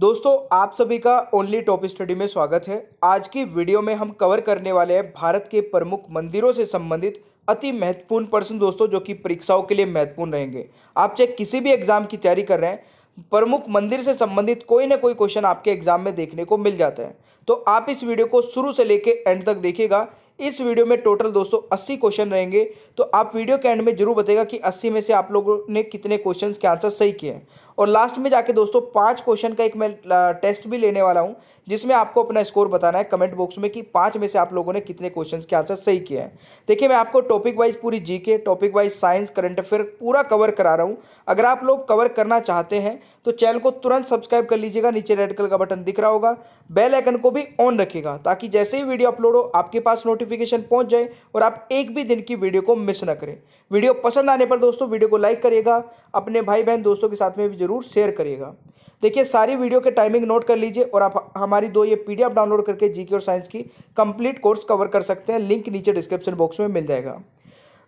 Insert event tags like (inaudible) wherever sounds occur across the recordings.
दोस्तों आप सभी का ओनली टॉप स्टडी में स्वागत है आज की वीडियो में हम कवर करने वाले हैं भारत के प्रमुख मंदिरों से संबंधित अति महत्वपूर्ण प्रश्न दोस्तों जो कि परीक्षाओं के लिए महत्वपूर्ण रहेंगे आप चाहे किसी भी एग्जाम की तैयारी कर रहे हैं प्रमुख मंदिर से संबंधित कोई ना कोई क्वेश्चन आपके एग्जाम में देखने को मिल जाता है तो आप इस वीडियो को शुरू से लेके एंड तक देखिएगा इस वीडियो में टोटल दोस्तों 80 क्वेश्चन रहेंगे तो आप वीडियो के एंड में जरूर बताएगा कि 80 में से आप लोगों ने कितने क्वेश्चंस के आंसर सही किए हैं और लास्ट में जाके दोस्तों पांच क्वेश्चन का एक मैं टेस्ट भी लेने वाला हूं जिसमें आपको अपना स्कोर बताना है कमेंट बॉक्स में कि पांच में से आप लोगों ने कितने क्वेश्चन के आंसर सही किए हैं देखिए मैं आपको टॉपिक वाइज पूरी G K topic wise science current affair पूरा कवर करा रहा हूं अगर आप लोग कवर करना चाहते हैं तो चैनल को तुरंत सब्सक्राइब कर लीजिएगा नीचे रेड कलर का बटन दिख रहा होगा बेल आइकन को भी ऑन रखेगा ताकि जैसे ही वीडियो अपलोड हो आपके पास नोटिफिकेशन पहुंच जाए और आप एक भी दिन की वीडियो को मिस ना करें वीडियो पसंद आने पर दोस्तों वीडियो को लाइक करिएगा अपने भाई बहन दोस्तों के साथ में भी ज़रूर शेयर करिएगा देखिए सारी वीडियो के टाइमिंग नोट कर लीजिए और आप हमारी दो ये पीडीएफ डाउनलोड करके जीके और साइंस की कंप्लीट कोर्स कवर कर सकते हैं लिंक नीचे डिस्क्रिप्शन बॉक्स में मिल जाएगा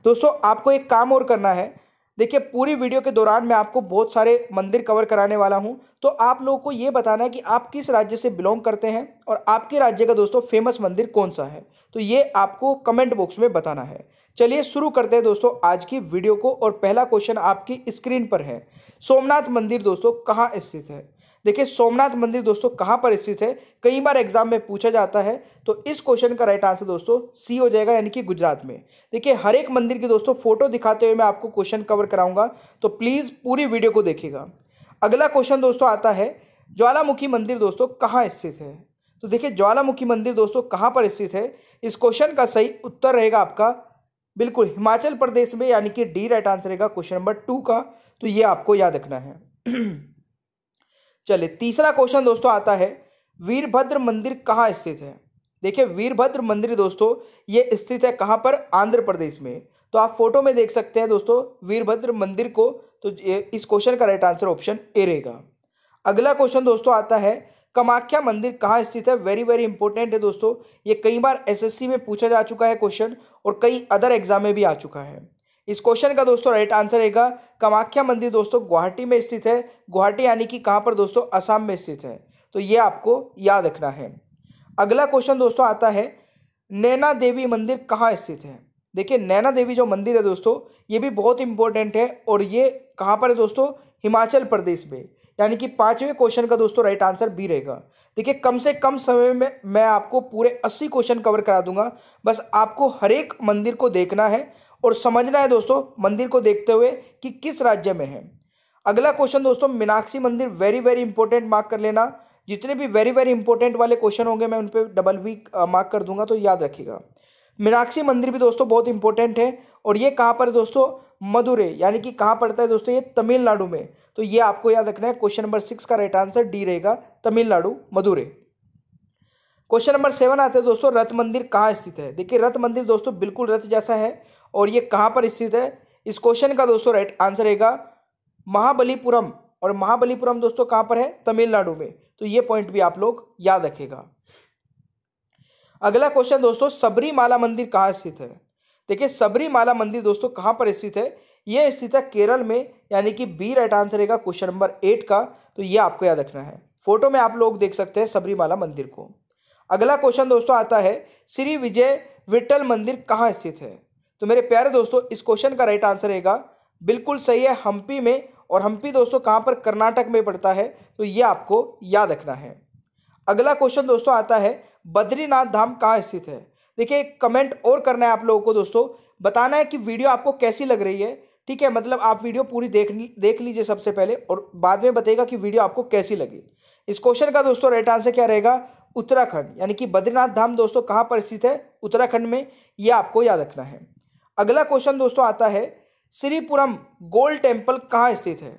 दोस्तों आपको एक काम और करना है देखिए पूरी वीडियो के दौरान मैं आपको बहुत सारे मंदिर कवर कराने वाला हूं तो आप लोगों को ये बताना है कि आप किस राज्य से बिलोंग करते हैं और आपके राज्य का दोस्तों फेमस मंदिर कौन सा है तो ये आपको कमेंट बॉक्स में बताना है चलिए शुरू करते हैं दोस्तों आज की वीडियो को और पहला क्वेश्चन आपकी स्क्रीन पर है सोमनाथ मंदिर दोस्तों कहाँ स्थित है देखिए सोमनाथ मंदिर दोस्तों कहाँ पर स्थित है कई बार एग्जाम में पूछा जाता है तो इस क्वेश्चन का राइट आंसर दोस्तों सी हो जाएगा यानी कि गुजरात में देखिए हर एक मंदिर की दोस्तों फोटो दिखाते हुए मैं आपको क्वेश्चन कवर कराऊंगा तो प्लीज़ पूरी वीडियो को देखिएगा अगला क्वेश्चन दोस्तों आता है ज्वालामुखी मंदिर दोस्तों कहाँ स्थित है तो देखिए ज्वालामुखी मंदिर दोस्तों कहाँ पर स्थित है इस क्वेश्चन का सही उत्तर रहेगा आपका बिल्कुल हिमाचल प्रदेश में यानी कि डी राइट आंसर रहेगा क्वेश्चन नंबर टू का तो ये आपको याद रखना है (clears throat) चलिए तीसरा क्वेश्चन दोस्तों आता है वीरभद्र मंदिर कहाँ स्थित है देखिए वीरभद्र मंदिर दोस्तों ये स्थित है कहाँ पर आंध्र प्रदेश में तो आप फोटो में देख सकते हैं दोस्तों वीरभद्र मंदिर को तो इस क्वेश्चन का राइट आंसर ऑप्शन ए रहेगा अगला क्वेश्चन दोस्तों आता है कमाख्या मंदिर कहाँ स्थित है वेरी वेरी इंपॉर्टेंट है दोस्तों ये कई बार एसएससी में पूछा जा चुका है क्वेश्चन और कई अदर एग्जाम में भी आ चुका है इस क्वेश्चन का दोस्तों राइट आंसर रहेगा कामाख्या मंदिर दोस्तों गुवाहाटी में स्थित है गुवाहाटी यानी कि कहाँ पर दोस्तों असम में स्थित है तो ये आपको याद रखना है अगला क्वेश्चन दोस्तों आता है नैना देवी मंदिर कहाँ स्थित है देखिए नैना देवी जो मंदिर है दोस्तों ये भी बहुत इंपॉर्टेंट है और ये कहाँ पर है दोस्तों हिमाचल प्रदेश में यानी कि पांचवें क्वेश्चन का दोस्तों राइट आंसर बी रहेगा देखिए कम से कम समय में मैं आपको पूरे अस्सी क्वेश्चन कवर करा दूंगा बस आपको हर एक मंदिर को देखना है और समझना है दोस्तों मंदिर को देखते हुए कि किस राज्य में है अगला क्वेश्चन दोस्तों मीनाक्षी मंदिर वेरी वेरी इंपॉर्टेंट मार्क कर लेना जितने भी वेरी वेरी इंपॉर्टेंट वाले क्वेश्चन होंगे मैं उन पर डबल भी मार्क कर दूंगा तो याद रखिएगा मीनाक्षी मंदिर भी दोस्तों बहुत इंपॉर्टेंट है और ये कहाँ पर है दोस्तों मदुरे यानी कि कहाँ पड़ता है दोस्तों ये तमिलनाडु में तो ये आपको याद रखना है क्वेश्चन नंबर सिक्स का राइट आंसर डी रहेगा Tamil Nadu Madurai question number seven आते हैं दोस्तों रथ मंदिर कहाँ स्थित है देखिए रथ मंदिर दोस्तों बिल्कुल रथ जैसा है और ये कहाँ पर स्थित है इस क्वेश्चन का दोस्तों राइट आंसर रहेगा महाबलीपुरम और महाबलीपुरम दोस्तों कहाँ पर है तमिलनाडु में तो ये पॉइंट भी आप लोग याद रखेगा अगला क्वेश्चन दोस्तों सबरीमाला मंदिर कहाँ स्थित है देखिए सबरीमाला मंदिर दोस्तों कहाँ पर स्थित है ये स्थित है केरल में यानी कि बी राइट आंसर रहेगा क्वेश्चन नंबर एट का तो ये आपको याद रखना है फोटो में आप लोग देख सकते हैं सबरीमाला मंदिर को अगला क्वेश्चन दोस्तों आता है श्री विजय विट्ठल मंदिर कहाँ स्थित है तो मेरे प्यारे दोस्तों इस क्वेश्चन का राइट आंसर रहेगा बिल्कुल सही है हम्पी में और हम्पी दोस्तों कहाँ पर कर्नाटक में पड़ता है तो ये आपको याद रखना है अगला क्वेश्चन दोस्तों आता है बद्रीनाथ धाम कहाँ स्थित है देखिए कमेंट और करना है आप लोगों को दोस्तों बताना है कि वीडियो आपको कैसी लग रही है ठीक है मतलब आप वीडियो पूरी देख देख लीजिए सबसे पहले और बाद में बताइएगा कि वीडियो आपको कैसी लगी इस क्वेश्चन का दोस्तों राइट आंसर क्या रहेगा उत्तराखंड यानी कि बद्रीनाथ धाम दोस्तों कहाँ पर स्थित है उत्तराखंड में यह आपको याद रखना है अगला क्वेश्चन दोस्तों आता है श्रीपुरम गोल्ड टेम्पल कहाँ स्थित है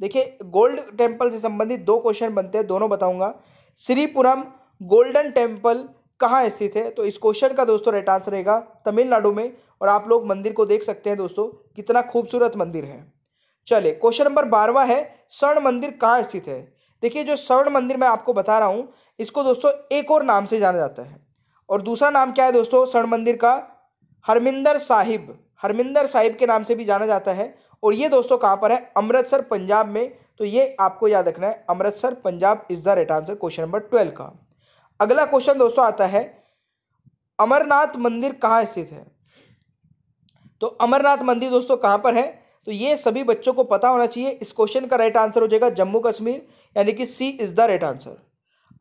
देखिए गोल्ड टेम्पल से संबंधित दो क्वेश्चन बनते हैं दोनों बताऊंगा श्रीपुरम गोल्डन टेम्पल कहाँ स्थित है तो इस क्वेश्चन का दोस्तों राइट आंसर रहेगा तमिलनाडु में और आप लोग मंदिर को देख सकते हैं दोस्तों कितना खूबसूरत मंदिर है चले क्वेश्चन नंबर बारहवा है स्वर्ण मंदिर कहाँ स्थित है देखिए जो स्वर्ण मंदिर मैं आपको बता रहा हूँ इसको दोस्तों एक और नाम से जाना जाता है और दूसरा नाम क्या है दोस्तों स्वर्ण मंदिर का हरमिंदर साहिब हरमिंदर साहिब के नाम से भी जाना जाता है और ये दोस्तों कहाँ पर है अमृतसर पंजाब में तो ये आपको याद रखना है Amritsar Punjab is the right answer question number twelve का अगला क्वेश्चन दोस्तों आता है अमरनाथ मंदिर कहाँ स्थित है तो अमरनाथ मंदिर दोस्तों कहाँ पर है तो ये सभी बच्चों को पता होना चाहिए इस क्वेश्चन का राइट आंसर हो जाएगा जम्मू कश्मीर यानी कि C is the right answer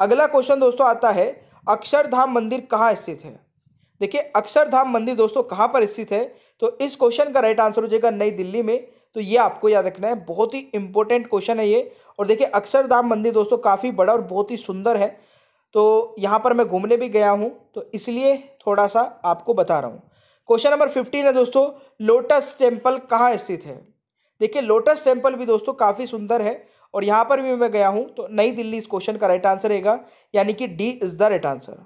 अगला क्वेश्चन दोस्तों आता है अक्षरधाम मंदिर कहाँ स्थित है देखिए अक्षरधाम मंदिर दोस्तों कहाँ पर स्थित है तो इस क्वेश्चन का राइट आंसर हो जाएगा नई दिल्ली में तो ये आपको याद रखना है बहुत ही इंपॉर्टेंट क्वेश्चन है ये और देखिए अक्षरधाम मंदिर दोस्तों काफ़ी बड़ा और बहुत ही सुंदर है तो यहाँ पर मैं घूमने भी गया हूँ तो इसलिए थोड़ा सा आपको बता रहा हूँ क्वेश्चन नंबर फिफ्टीन है दोस्तों लोटस टेम्पल कहाँ स्थित है देखिए लोटस टेम्पल भी दोस्तों काफ़ी सुंदर है और यहाँ पर भी मैं गया हूँ तो नई दिल्ली इस क्वेश्चन का राइट आंसर रहेगा यानी कि D is the right answer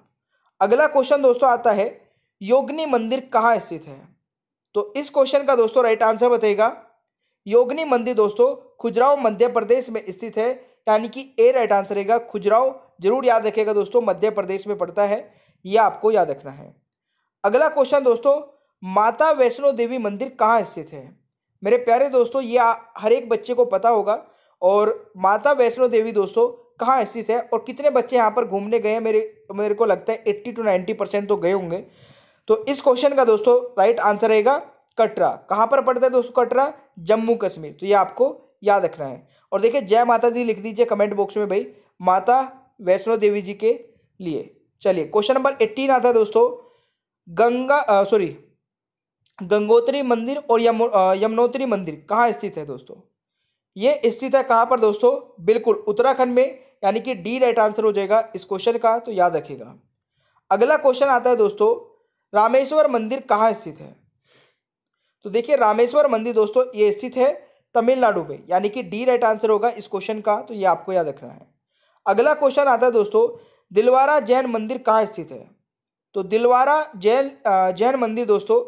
अगला क्वेश्चन दोस्तों आता है योगनी मंदिर कहाँ स्थित है तो इस क्वेश्चन का दोस्तों राइट आंसर बताएगा योगनी मंदिर दोस्तों खुजराव मध्य प्रदेश में स्थित है यानी कि ए राइट आंसर रहेगा खुजराव जरूर याद रखेगा दोस्तों मध्य प्रदेश में पड़ता है यह आपको याद रखना है अगला क्वेश्चन दोस्तों माता वैष्णो देवी मंदिर कहाँ स्थित है मेरे प्यारे दोस्तों ये हर एक बच्चे को पता होगा और माता वैष्णो देवी दोस्तों कहाँ स्थित है और कितने बच्चे यहाँ पर घूमने गए हैं मेरे मेरे को लगता है एट्टी टू नाइन्टी परसेंट तो गए होंगे तो इस क्वेश्चन का दोस्तों राइट आंसर रहेगा कटरा कहाँ पर पड़ता है दोस्तों कटरा जम्मू कश्मीर तो ये आपको याद रखना है और देखिए जय माता दी लिख दीजिए कमेंट बॉक्स में भाई माता वैष्णो देवी जी के लिए चलिए क्वेश्चन नंबर एट्टीन आता है दोस्तों गंगा सॉरी गंगोत्री मंदिर और यमो यमुनोत्री मंदिर कहाँ स्थित है दोस्तों ये स्थित है कहाँ पर दोस्तों बिल्कुल उत्तराखंड में यानी कि डी राइट आंसर हो जाएगा इस क्वेश्चन का तो याद रखिएगा अगला क्वेश्चन आता है दोस्तों रामेश्वर मंदिर कहाँ स्थित है तो देखिए रामेश्वर मंदिर दोस्तों ये स्थित है तमिलनाडु में यानी कि डी राइट आंसर होगा इस क्वेश्चन का तो ये आपको याद रखना है अगला क्वेश्चन आता है दोस्तों दिलवारा जैन मंदिर कहाँ स्थित है तो दिलवारा जैन जैन मंदिर दोस्तों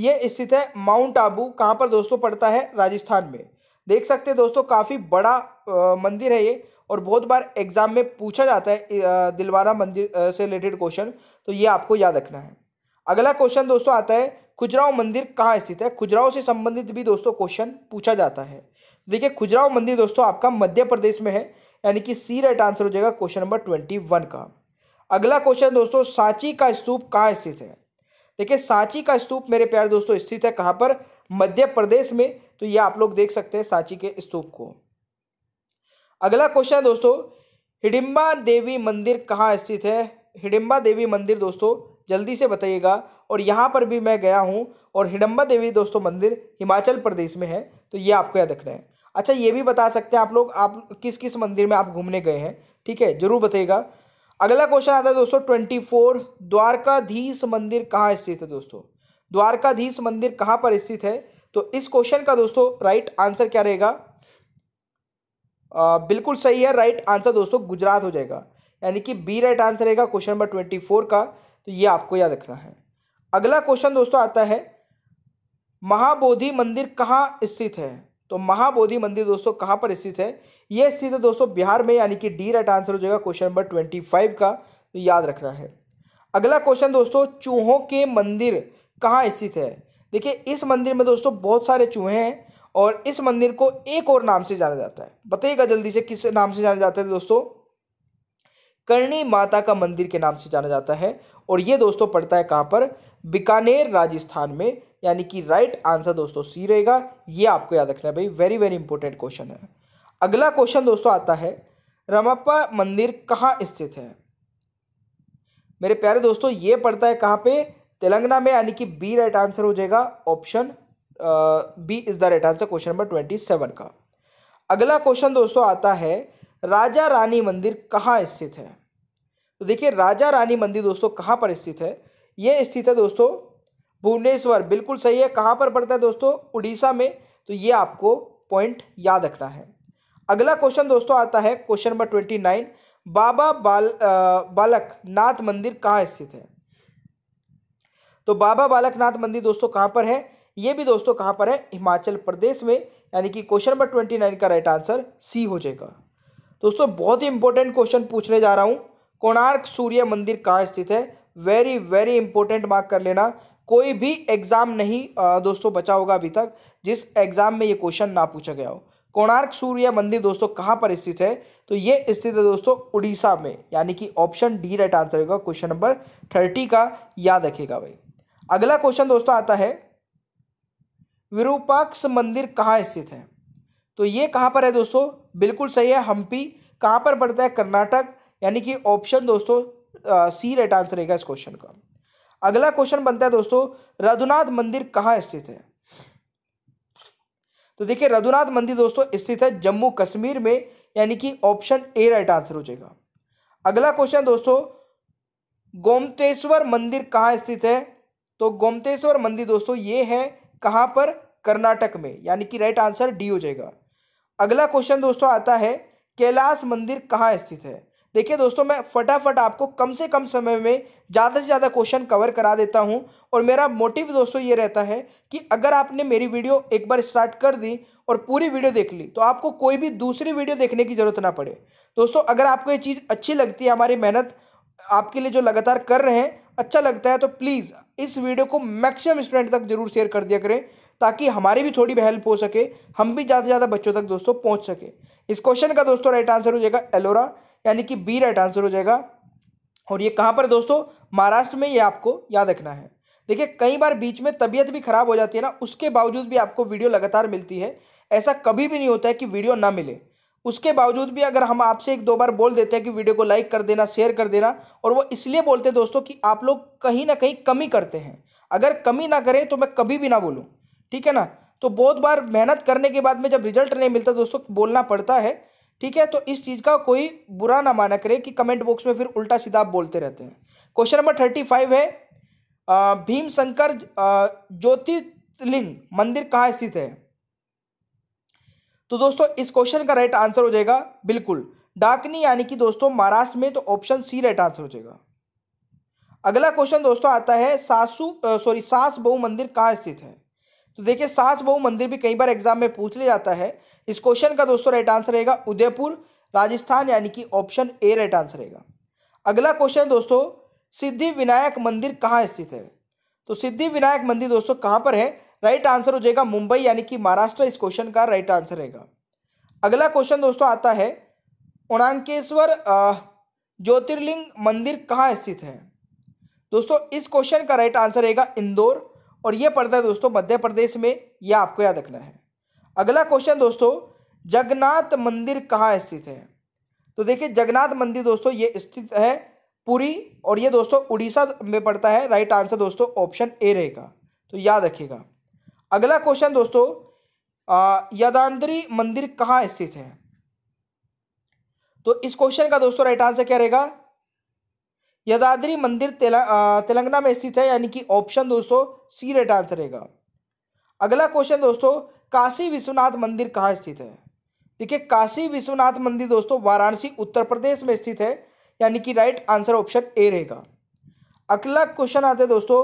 ये स्थित है माउंट आबू कहाँ पर दोस्तों पड़ता है राजस्थान में देख सकते हैं दोस्तों काफ़ी बड़ा आ, मंदिर है ये और बहुत बार एग्ज़ाम में पूछा जाता है दिलवारा मंदिर से रिलेटेड क्वेश्चन तो ये आपको याद रखना है अगला क्वेश्चन दोस्तों आता है खुजराव मंदिर कहाँ स्थित है खुजराव से संबंधित भी दोस्तों क्वेश्चन पूछा जाता है देखिए खुजराव मंदिर दोस्तों आपका मध्य प्रदेश में है यानी कि सी राइट आंसर हो जाएगा क्वेश्चन नंबर ट्वेंटी वन का अगला क्वेश्चन दोस्तों सांची का स्तूप कहाँ स्थित है देखिए सांची का स्तूप मेरे प्यारे दोस्तों स्थित है कहाँ पर मध्य प्रदेश में तो ये आप लोग देख सकते हैं सांची के स्तूप को अगला क्वेश्चन है दोस्तों हिडिम्बा देवी मंदिर कहाँ स्थित है हिडिम्बा देवी मंदिर दोस्तों जल्दी से बताइएगा और यहाँ पर भी मैं गया हूँ और हिडम्बा देवी दोस्तों मंदिर हिमाचल प्रदेश में है तो ये आपको याद रखना है अच्छा ये भी बता सकते हैं आप लोग आप किस किस मंदिर में आप घूमने गए हैं ठीक है जरूर बताइएगा अगला क्वेश्चन आता है दोस्तों ट्वेंटी फोर द्वारकाधीश मंदिर कहाँ स्थित है दोस्तों द्वारकाधीश मंदिर कहाँ पर स्थित है तो इस क्वेश्चन का दोस्तों राइट आंसर क्या रहेगा बिल्कुल सही है राइट आंसर दोस्तों गुजरात हो जाएगा यानी कि बी राइट आंसर रहेगा क्वेश्चन नंबर ट्वेंटी फोर का तो ये आपको याद रखना है अगला क्वेश्चन दोस्तों आता है महाबोधि मंदिर कहाँ स्थित है तो महाबोधि मंदिर दोस्तों कहाँ पर स्थित है यह स्थित है दोस्तों बिहार में यानी कि डी राइट आंसर हो जाएगा क्वेश्चन नंबर ट्वेंटी फाइव का तो याद रखना है अगला क्वेश्चन दोस्तों चूहों के मंदिर कहाँ स्थित है देखिए इस मंदिर में दोस्तों बहुत सारे चूहे हैं और इस मंदिर को एक और नाम से जाना जाता है बताइएगा जल्दी से किस नाम से जाना जाता है दोस्तों करणी माता का मंदिर के नाम से जाना जाता है और ये दोस्तों पड़ता है कहाँ पर बीकानेर राजस्थान में यानी कि राइट आंसर दोस्तों सी रहेगा ये आपको याद रखना है भाई वेरी वेरी इंपॉर्टेंट क्वेश्चन है अगला क्वेश्चन दोस्तों आता है रमप्पा मंदिर कहाँ स्थित है मेरे प्यारे दोस्तों ये पड़ता है कहाँ पे तेलंगाना में यानी कि बी राइट आंसर हो जाएगा option B is the right answer question number twenty seven का अगला क्वेश्चन दोस्तों आता है राजा रानी मंदिर कहाँ स्थित है तो देखिए राजा रानी मंदिर दोस्तों कहाँ पर स्थित है ये स्थित है दोस्तों भुवनेश्वर बिल्कुल सही है कहाँ पर पड़ता है दोस्तों उड़ीसा में तो ये आपको पॉइंट याद रखना है अगला क्वेश्चन दोस्तों आता है question number twenty nine Baba Bal Balak नाथ मंदिर कहाँ स्थित है तो बाबा बालक नाथ मंदिर दोस्तों कहाँ पर है ये भी दोस्तों कहाँ पर है हिमाचल प्रदेश में यानी कि क्वेश्चन नंबर ट्वेंटी नाइन का राइट आंसर सी हो जाएगा दोस्तों बहुत ही इंपॉर्टेंट क्वेश्चन पूछने जा रहा हूँ कोणार्क सूर्य मंदिर कहाँ स्थित है वेरी वेरी इंपॉर्टेंट मार्क कर लेना कोई भी एग्ज़ाम नहीं दोस्तों बचा होगा अभी तक जिस एग्ज़ाम में ये क्वेश्चन ना पूछा गया हो कोणार्क सूर्य मंदिर दोस्तों कहाँ पर स्थित है तो ये स्थित है दोस्तों उड़ीसा में यानी कि ऑप्शन डी राइट आंसर होगा क्वेश्चन नंबर थर्टी का याद रखेगा भाई अगला क्वेश्चन दोस्तों आता है विरूपाक्ष मंदिर कहाँ स्थित है तो ये कहाँ पर है दोस्तों बिल्कुल सही है हम्पी कहाँ पर पड़ता है कर्नाटक यानी कि ऑप्शन दोस्तों सी राइट आंसर रहेगा इस क्वेश्चन का अगला क्वेश्चन बनता है दोस्तों रघुनाथ मंदिर कहाँ स्थित है तो देखिए रघुनाथ मंदिर दोस्तों स्थित है जम्मू कश्मीर में यानी कि ऑप्शन ए राइट आंसर हो जाएगा अगला क्वेश्चन दोस्तों गोमतेश्वर मंदिर कहाँ स्थित है तो गोमतेश्वर मंदिर दोस्तों ये है कहाँ पर कर्नाटक में यानी कि राइट आंसर डी हो जाएगा अगला क्वेश्चन दोस्तों आता है कैलाश मंदिर कहाँ स्थित है देखिए दोस्तों मैं फटाफट आपको कम से कम समय में ज़्यादा से ज़्यादा क्वेश्चन कवर करा देता हूँ और मेरा मोटिव दोस्तों ये रहता है कि अगर आपने मेरी वीडियो एक बार स्टार्ट कर दी और पूरी वीडियो देख ली तो आपको कोई भी दूसरी वीडियो देखने की ज़रूरत ना पड़े दोस्तों अगर आपको ये चीज़ अच्छी लगती है हमारी मेहनत आपके लिए जो लगातार कर रहे हैं अच्छा लगता है तो प्लीज़ इस वीडियो को मैक्सिमम स्टूडेंट तक जरूर शेयर कर दिया करें ताकि हमारी भी थोड़ी हेल्प हो सके हम भी ज़्यादा से ज़्यादा बच्चों तक दोस्तों पहुँच सके इस क्वेश्चन का दोस्तों राइट आंसर हो जाएगा एलोरा यानी कि बी राइट आंसर हो जाएगा और ये कहाँ पर दोस्तों महाराष्ट्र में ये आपको याद रखना है देखिए कई बार बीच में तबीयत भी खराब हो जाती है ना उसके बावजूद भी आपको वीडियो लगातार मिलती है ऐसा कभी भी नहीं होता है कि वीडियो ना मिले उसके बावजूद भी अगर हम आपसे एक दो बार बोल देते हैं कि वीडियो को लाइक कर देना शेयर कर देना और वो इसलिए बोलते हैं दोस्तों कि आप लोग कहीं ना कहीं कमी करते हैं अगर कमी ना करें तो मैं कभी भी ना बोलूँ ठीक है ना तो बहुत बार मेहनत करने के बाद में जब रिजल्ट नहीं मिलता दोस्तों बोलना पड़ता है ठीक है तो इस चीज़ का कोई बुरा ना माना करे कि कमेंट बॉक्स में फिर उल्टा सीधा आप बोलते रहते हैं क्वेश्चन नंबर थर्टी फाइव है भीम शंकर ज्योतिर्लिंग मंदिर कहाँ स्थित है तो दोस्तों इस क्वेश्चन का राइट आंसर हो जाएगा बिल्कुल डाकनी यानी कि दोस्तों महाराष्ट्र में तो ऑप्शन सी राइट आंसर हो जाएगा अगला क्वेश्चन दोस्तों आता है सासू सॉरी सास बहु मंदिर कहाँ स्थित है तो देखिए सास बहु मंदिर भी कई बार एग्जाम में पूछ लिया जाता है इस क्वेश्चन का दोस्तों राइट आंसर रहेगा उदयपुर राजस्थान यानी कि ऑप्शन ए राइट आंसर रहेगा अगला क्वेश्चन दोस्तों सिद्धि विनायक मंदिर कहाँ स्थित है तो सिद्धि विनायक मंदिर दोस्तों कहाँ पर है राइट आंसर हो जाएगा मुंबई यानी कि महाराष्ट्र इस क्वेश्चन का राइट आंसर रहेगा अगला क्वेश्चन दोस्तों आता है उणांकेश्वर ज्योतिर्लिंग मंदिर कहाँ स्थित है दोस्तों इस क्वेश्चन का राइट आंसर रहेगा इंदौर और ये पड़ता है दोस्तों मध्य प्रदेश में यह आपको याद रखना है अगला क्वेश्चन दोस्तों जगन्नाथ मंदिर कहाँ स्थित है तो देखिए जगन्नाथ मंदिर दोस्तों ये स्थित है पुरी और ये दोस्तों उड़ीसा में पड़ता है राइट आंसर दोस्तों ऑप्शन ए रहेगा तो याद रखिएगा अगला क्वेश्चन दोस्तों यादांद्री मंदिर कहाँ स्थित है तो इस क्वेश्चन का दोस्तों राइट आंसर क्या रहेगा यदाद्री मंदिर तेलंगाना में स्थित है यानी कि ऑप्शन दोस्तों सी राइट आंसर रहेगा अगला क्वेश्चन दोस्तों काशी विश्वनाथ मंदिर कहाँ स्थित है देखिए काशी विश्वनाथ मंदिर दोस्तों वाराणसी उत्तर प्रदेश में स्थित है यानी कि राइट आंसर ऑप्शन ए रहेगा अगला क्वेश्चन आते हैं दोस्तों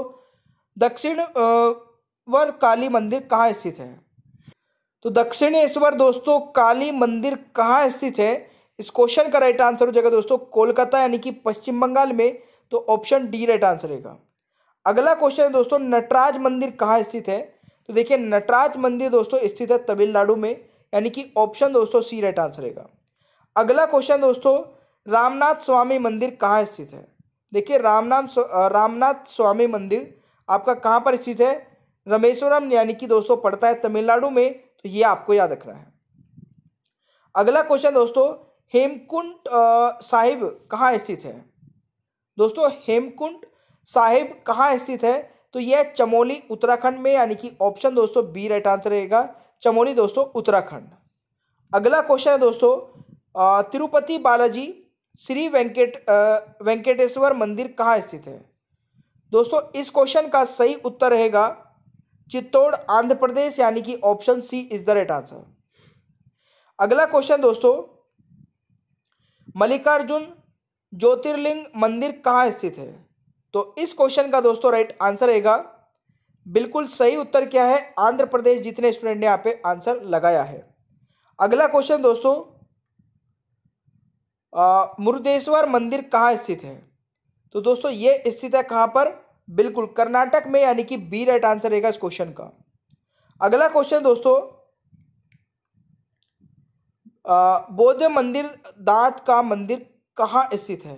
दक्षिण दक्षिणेश्वर काली मंदिर कहाँ स्थित है तो दक्षिणेश्वर दोस्तों काली मंदिर कहाँ स्थित है इस क्वेश्चन का राइट आंसर हो जाएगा दोस्तों कोलकाता यानी कि पश्चिम बंगाल में तो ऑप्शन डी राइट आंसर रहेगा अगला क्वेश्चन है दोस्तों नटराज मंदिर कहाँ स्थित है तो देखिए नटराज मंदिर दोस्तों स्थित है तमिलनाडु में यानी कि ऑप्शन दोस्तों सी राइट आंसर रहेगा अगला क्वेश्चन दोस्तों रामनाथ स्वामी मंदिर कहाँ स्थित है देखिए रामनाम रामनाथ स्वामी मंदिर आपका कहाँ पर स्थित है रमेश्वरम यानी कि दोस्तों पड़ता है तमिलनाडु में तो ये आपको याद रखना है अगला क्वेश्चन दोस्तों हेमकुंड साहिब कहाँ स्थित है दोस्तों हेमकुंड साहिब कहाँ स्थित है तो यह चमोली उत्तराखंड में यानी कि ऑप्शन दोस्तों बी राइट आंसर रहेगा चमोली दोस्तों उत्तराखंड अगला क्वेश्चन है दोस्तों तिरुपति बालाजी श्री वेंकट वेंकटेश्वर मंदिर कहाँ स्थित है दोस्तों इस क्वेश्चन का सही उत्तर रहेगा चित्तौड़ आंध्र प्रदेश यानी कि option C is the right answer अगला क्वेश्चन दोस्तों मल्लिकार्जुन ज्योतिर्लिंग मंदिर कहाँ स्थित है तो इस क्वेश्चन का दोस्तों राइट आंसर रहेगा बिल्कुल सही उत्तर क्या है आंध्र प्रदेश जितने स्टूडेंट ने यहाँ पे आंसर लगाया है अगला क्वेश्चन दोस्तों मुरुदेश्वर मंदिर कहाँ स्थित है तो दोस्तों ये स्थित है कहाँ पर बिल्कुल कर्नाटक में यानी कि बी राइट आंसर रहेगा इस क्वेश्चन का अगला क्वेश्चन दोस्तों बौद्ध मंदिर दांत का मंदिर कहाँ स्थित है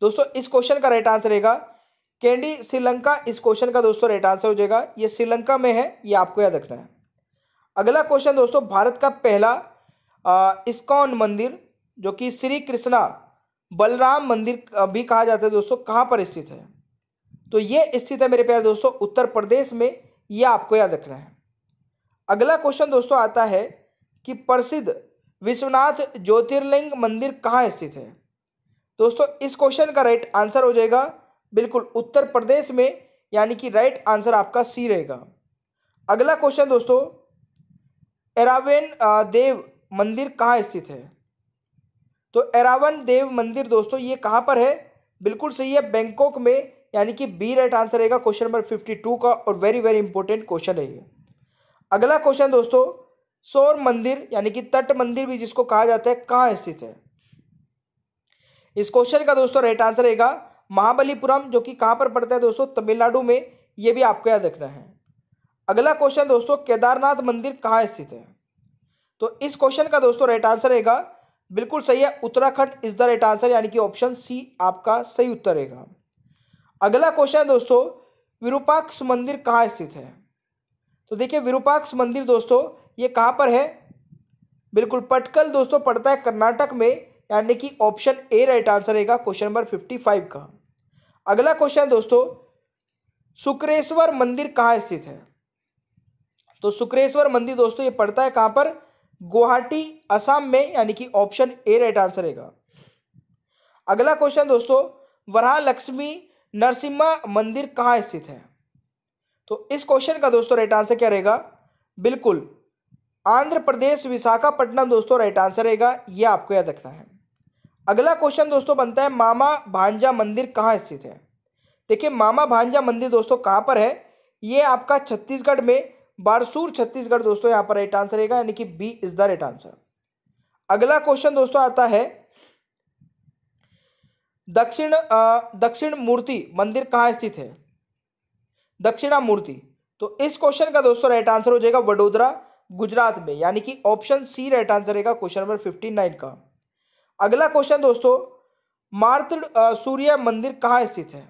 दोस्तों इस क्वेश्चन का राइट आंसर रहेगा कैंडी श्रीलंका इस क्वेश्चन का दोस्तों राइट आंसर हो जाएगा ये श्रीलंका में है ये आपको याद रखना है अगला क्वेश्चन दोस्तों भारत का पहला इस्कॉन मंदिर जो कि श्री कृष्णा बलराम मंदिर भी कहा जाता है दोस्तों कहाँ पर स्थित है तो ये स्थित है मेरे प्यारे दोस्तों उत्तर प्रदेश में ये आपको याद रखना है अगला क्वेश्चन दोस्तों आता है कि प्रसिद्ध विश्वनाथ ज्योतिर्लिंग मंदिर कहाँ स्थित है दोस्तों इस क्वेश्चन का राइट आंसर हो जाएगा बिल्कुल उत्तर प्रदेश में यानी कि राइट आंसर आपका सी रहेगा अगला क्वेश्चन दोस्तों एरावेन देव मंदिर कहाँ स्थित है तो एरावन देव मंदिर दोस्तों ये कहाँ पर है बिल्कुल सही है बैंकॉक में यानी कि बी राइट आंसर रहेगा क्वेश्चन नंबर फिफ्टी टू का और वेरी वेरी इंपॉर्टेंट क्वेश्चन है ये अगला क्वेश्चन दोस्तों सौर मंदिर यानी कि तट मंदिर भी जिसको कहा जाता है कहाँ स्थित है इस क्वेश्चन का दोस्तों राइट आंसर रहेगा महाबलीपुरम जो कि कहाँ पर पड़ता है दोस्तों तमिलनाडु में ये भी आपको याद रखना है अगला क्वेश्चन दोस्तों केदारनाथ मंदिर कहाँ स्थित है तो इस क्वेश्चन का दोस्तों राइट आंसर रहेगा बिल्कुल सही है Uttarakhand is the right answer यानी कि ऑप्शन सी आपका सही उत्तर रहेगा अगला क्वेश्चन है दोस्तों विरूपाक्ष मंदिर कहाँ स्थित है तो देखिए विरूपाक्ष मंदिर दोस्तों ये कहाँ पर है बिल्कुल पटकल दोस्तों पड़ता है कर्नाटक में यानी कि ऑप्शन ए राइट आंसर रहेगा क्वेश्चन नंबर फिफ्टी फाइव का अगला क्वेश्चन दोस्तों शुक्रेश्वर मंदिर कहाँ स्थित है तो शुक्रेश्वर मंदिर दोस्तों ये पड़ता है कहाँ पर गुवाहाटी असम में यानी कि ऑप्शन ए राइट आंसर रहेगा अगला क्वेश्चन दोस्तों वरा लक्ष्मी नरसिम्हा मंदिर कहाँ स्थित है तो इस क्वेश्चन का दोस्तों राइट आंसर क्या रहेगा बिल्कुल आंध्र प्रदेश विशाखापट्टनम दोस्तों राइट आंसर रहेगा यह आपको याद रखना है अगला क्वेश्चन दोस्तों बनता है मामा भांजा मंदिर कहाँ स्थित है देखिए मामा भांजा मंदिर दोस्तों कहाँ पर है ये आपका छत्तीसगढ़ में बारसूर छत्तीसगढ़ दोस्तों यहां पर राइट आंसर रहेगा यानी कि B is the right answer अगला क्वेश्चन दोस्तों आता है दक्षिण दक्षिण मूर्ति मंदिर कहाँ स्थित है दक्षिणा मूर्ति तो इस क्वेश्चन का दोस्तों राइट आंसर हो जाएगा वडोदरा गुजरात में यानी कि ऑप्शन सी राइट आंसर रहेगा क्वेश्चन नंबर फिफ्टी नाइन का अगला क्वेश्चन दोस्तों मार्त सूर्य मंदिर कहाँ स्थित है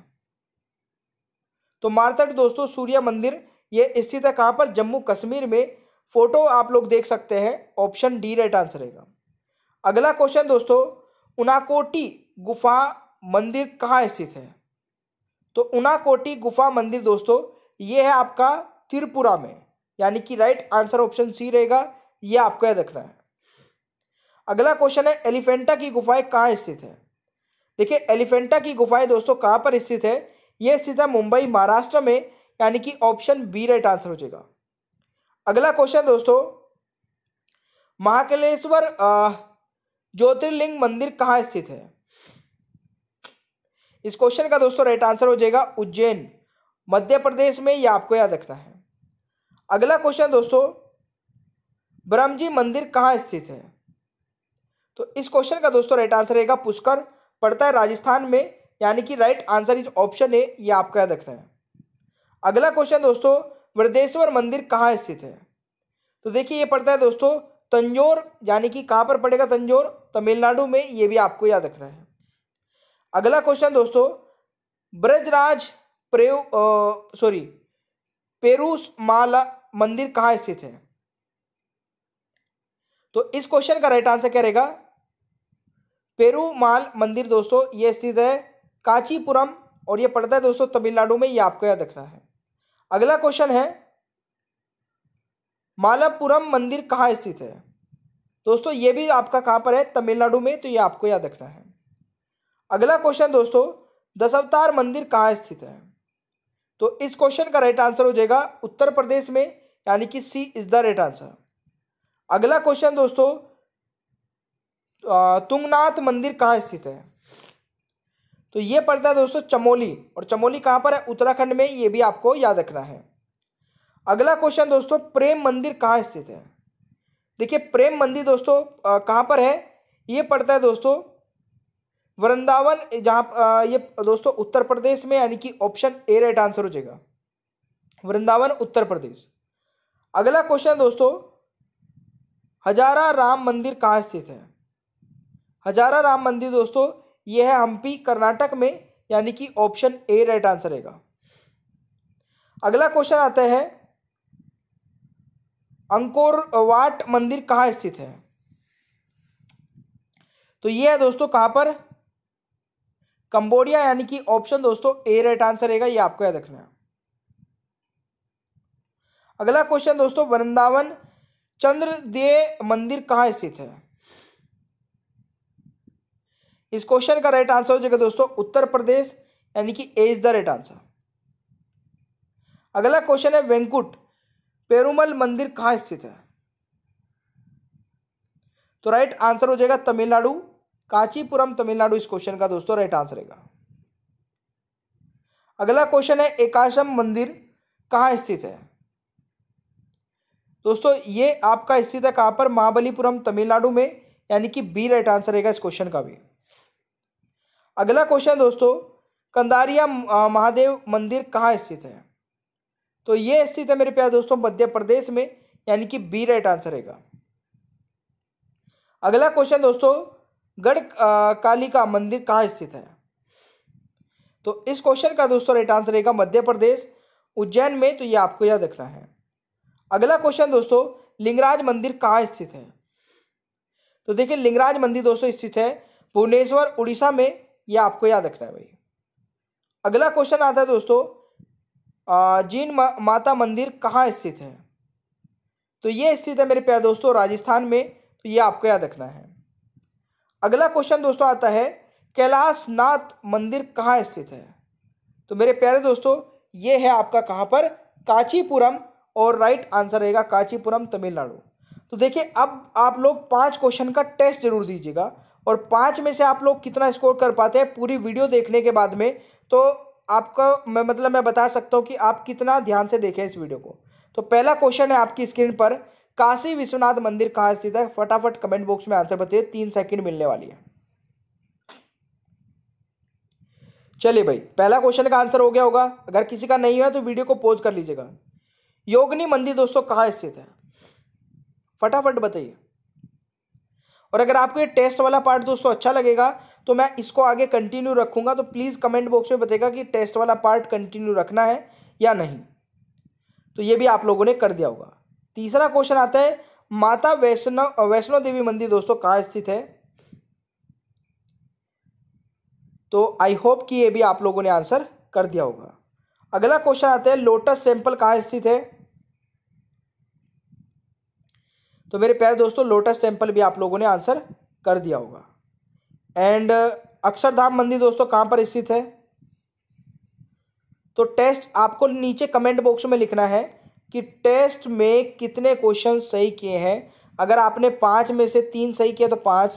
तो मार्तड दोस्तों सूर्य मंदिर ये स्थित है कहाँ पर जम्मू कश्मीर में फोटो आप लोग देख सकते हैं ऑप्शन डी राइट आंसर रहेगा अगला क्वेश्चन दोस्तों उनाकोटी गुफा मंदिर कहाँ स्थित है तो उनाकोटी गुफा मंदिर दोस्तों ये है आपका त्रिपुरा में यानी कि राइट आंसर ऑप्शन सी रहेगा ये आपको यह देखना है अगला क्वेश्चन है एलिफेंटा की गुफाएं कहाँ स्थित है देखिए एलिफेंटा की गुफाएं दोस्तों कहाँ पर स्थित है ये स्थित है मुंबई महाराष्ट्र में यानी कि ऑप्शन बी राइट आंसर हो जाएगा अगला क्वेश्चन दोस्तों महाकलेश्वर ज्योतिर्लिंग मंदिर कहाँ स्थित है इस क्वेश्चन का दोस्तों राइट आंसर हो जाएगा उज्जैन मध्य प्रदेश में यह आपको याद रखना है अगला क्वेश्चन दोस्तों ब्रह्म जी मंदिर कहाँ स्थित है तो इस क्वेश्चन का दोस्तों राइट आंसर रहेगा पुष्कर पड़ता है राजस्थान में यानी कि right answer is option A ये आपको याद रखना है अगला क्वेश्चन दोस्तों वृद्धेश्वर मंदिर कहाँ स्थित है तो देखिए ये पड़ता है दोस्तों तंजोर यानी कि कहाँ पर पड़ेगा तंजोर तमिलनाडु में ये भी आपको याद रखना है अगला क्वेश्चन दोस्तों ब्रजराज प्रेव सॉरी पेरूस माला मंदिर कहाँ स्थित है तो इस क्वेश्चन का राइट आंसर क्या रहेगा पेरूमाल मंदिर दोस्तों ये स्थित है कांचीपुरम और ये पड़ता है दोस्तों तमिलनाडु में ये आपको याद रखना है अगला क्वेश्चन है मालापुरम मंदिर कहाँ स्थित है दोस्तों ये भी आपका कहाँ पर है तमिलनाडु में तो ये आपको याद रखना है अगला क्वेश्चन दोस्तों दशावतार मंदिर कहाँ स्थित है तो इस क्वेश्चन का राइट आंसर हो जाएगा उत्तर प्रदेश में यानी कि C is the right answer अगला क्वेश्चन दोस्तों तुंगनाथ मंदिर कहाँ स्थित है तो ये पड़ता है दोस्तों चमोली और चमोली कहाँ पर है उत्तराखंड में ये भी आपको याद रखना है अगला क्वेश्चन दोस्तों प्रेम मंदिर कहाँ स्थित है देखिए प्रेम मंदिर दोस्तों कहाँ पर है ये पड़ता है दोस्तों वृंदावन जहाँ ये दोस्तों उत्तर प्रदेश में यानी कि ऑप्शन ए राइट आंसर हो जाएगा वृंदावन उत्तर प्रदेश अगला क्वेश्चन दोस्तों हजारा राम मंदिर कहाँ स्थित है हजारा राम मंदिर दोस्तों यह है हम्पी कर्नाटक में यानी कि ऑप्शन ए राइट आंसर रहेगा अगला क्वेश्चन आता है अंकोरवाट मंदिर कहाँ स्थित है तो यह है दोस्तों कहां पर कंबोडिया यानी कि ऑप्शन दोस्तों ए राइट आंसर रहेगा यह आपको याद रखना है अगला क्वेश्चन दोस्तों वृंदावन चंद्रदेव मंदिर कहाँ स्थित है इस क्वेश्चन का राइट आंसर हो जाएगा दोस्तों उत्तर प्रदेश यानी कि A is the right answer अगला क्वेश्चन है वेंकुट पेरुमल मंदिर कहाँ स्थित है तो राइट आंसर हो जाएगा तमिलनाडु कांचीपुरम तमिलनाडु इस क्वेश्चन का दोस्तों राइट आंसर रहेगा अगला क्वेश्चन है एकाशम मंदिर कहाँ स्थित है दोस्तों ये आपका स्थित है कहाँ पर महाबलीपुरम तमिलनाडु में यानी कि बी राइट आंसर रहेगा इस क्वेश्चन का भी अगला क्वेश्चन दोस्तों कंदारिया महादेव मंदिर कहाँ स्थित है तो ये स्थित है मेरे प्यारे दोस्तों मध्य प्रदेश में यानी कि बी राइट आंसर रहेगा अगला क्वेश्चन दोस्तों गढ़ का मंदिर कहाँ स्थित है तो इस क्वेश्चन का दोस्तों राइट आंसर रहेगा मध्य प्रदेश उज्जैन में तो ये आपको याद रखना है अगला क्वेश्चन दोस्तों लिंगराज मंदिर कहाँ स्थित है तो देखिए लिंगराज मंदिर दोस्तों स्थित है भुवनेश्वर उड़ीसा में ये आपको याद रखना है भाई अगला क्वेश्चन आता है दोस्तों जीन मा, माता मंदिर कहाँ स्थित है तो ये स्थित है मेरे प्यारे दोस्तों राजस्थान में तो ये आपको याद रखना है अगला क्वेश्चन दोस्तों आता है कैलाश नाथ मंदिर कहाँ स्थित है तो मेरे प्यारे दोस्तों ये है आपका कहाँ पर कांचीपुरम और राइट आंसर रहेगा कांचीपुरम तमिलनाडु तो देखिए अब आप लोग पांच क्वेश्चन का टेस्ट जरूर दीजिएगा और पाँच में से आप लोग कितना स्कोर कर पाते हैं पूरी वीडियो देखने के बाद में तो आपका मैं मतलब मैं बता सकता हूँ कि आप कितना ध्यान से देखें इस वीडियो को तो पहला क्वेश्चन है आपकी स्क्रीन पर काशी विश्वनाथ मंदिर कहाँ स्थित है फटाफट कमेंट बॉक्स में आंसर बताइए तीन सेकंड मिलने वाली है चलिए भाई पहला क्वेश्चन का आंसर हो गया होगा अगर किसी का नहीं हुआ तो वीडियो को पॉज कर लीजिएगा योगनी मंदिर दोस्तों कहाँ स्थित है फटाफट बताइए और अगर आपको ये टेस्ट वाला पार्ट दोस्तों अच्छा लगेगा तो मैं इसको आगे कंटिन्यू रखूंगा तो प्लीज़ कमेंट बॉक्स में बताएगा कि टेस्ट वाला पार्ट कंटिन्यू रखना है या नहीं तो ये भी आप लोगों ने कर दिया होगा तीसरा क्वेश्चन आता है माता वैष्णव वैष्णो देवी मंदिर दोस्तों कहाँ स्थित है तो आई होप कि ये भी आप लोगों ने आंसर कर दिया होगा अगला क्वेश्चन आता है लोटस टेम्पल कहाँ स्थित है तो मेरे प्यारे दोस्तों लोटस टेम्पल भी आप लोगों ने आंसर कर दिया होगा एंड अक्षरधाम मंदिर दोस्तों कहाँ पर स्थित है तो टेस्ट आपको नीचे कमेंट बॉक्स में लिखना है कि टेस्ट में कितने क्वेश्चन सही किए हैं अगर आपने पाँच में से तीन सही किया तो पाँच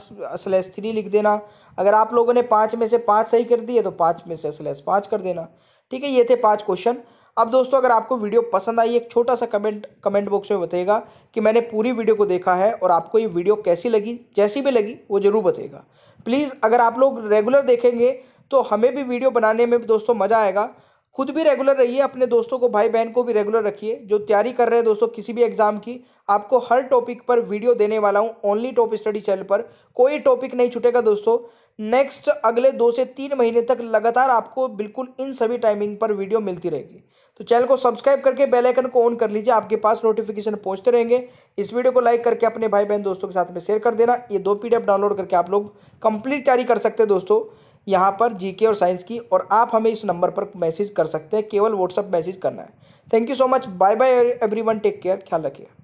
स्लेस थ्री लिख देना अगर आप लोगों ने पाँच में से पाँच सही कर दिए तो पाँच में से स्लेस पाँच कर देना ठीक है ये थे पाँच क्वेश्चन अब दोस्तों अगर आपको वीडियो पसंद आई एक छोटा सा कमेंट कमेंट बॉक्स में बताइएगा कि मैंने पूरी वीडियो को देखा है और आपको ये वीडियो कैसी लगी जैसी भी लगी वो ज़रूर बताइएगा प्लीज़ अगर आप लोग रेगुलर देखेंगे तो हमें भी वीडियो बनाने में दोस्तों मज़ा आएगा खुद भी रेगुलर रहिए अपने दोस्तों को भाई बहन को भी रेगुलर रखिए जो तैयारी कर रहे हैं दोस्तों किसी भी एग्ज़ाम की आपको हर टॉपिक पर वीडियो देने वाला हूँ ओनली टॉप स्टडी चैनल पर कोई टॉपिक नहीं छूटेगा दोस्तों नेक्स्ट अगले दो से तीन महीने तक लगातार आपको बिल्कुल इन सभी टाइमिंग पर वीडियो मिलती रहेगी तो चैनल को सब्सक्राइब करके बेल आइकन को ऑन कर लीजिए आपके पास नोटिफिकेशन पहुंचते रहेंगे इस वीडियो को लाइक करके अपने भाई बहन दोस्तों के साथ में शेयर कर देना ये दो पीडीएफ डाउनलोड करके आप लोग कंप्लीट तैयारी कर सकते हैं दोस्तों यहाँ पर जीके और साइंस की और आप हमें इस नंबर पर मैसेज कर सकते हैं केवल व्हाट्सअप मैसेज करना है thank you so much bye bye every take care ख्याल रखिए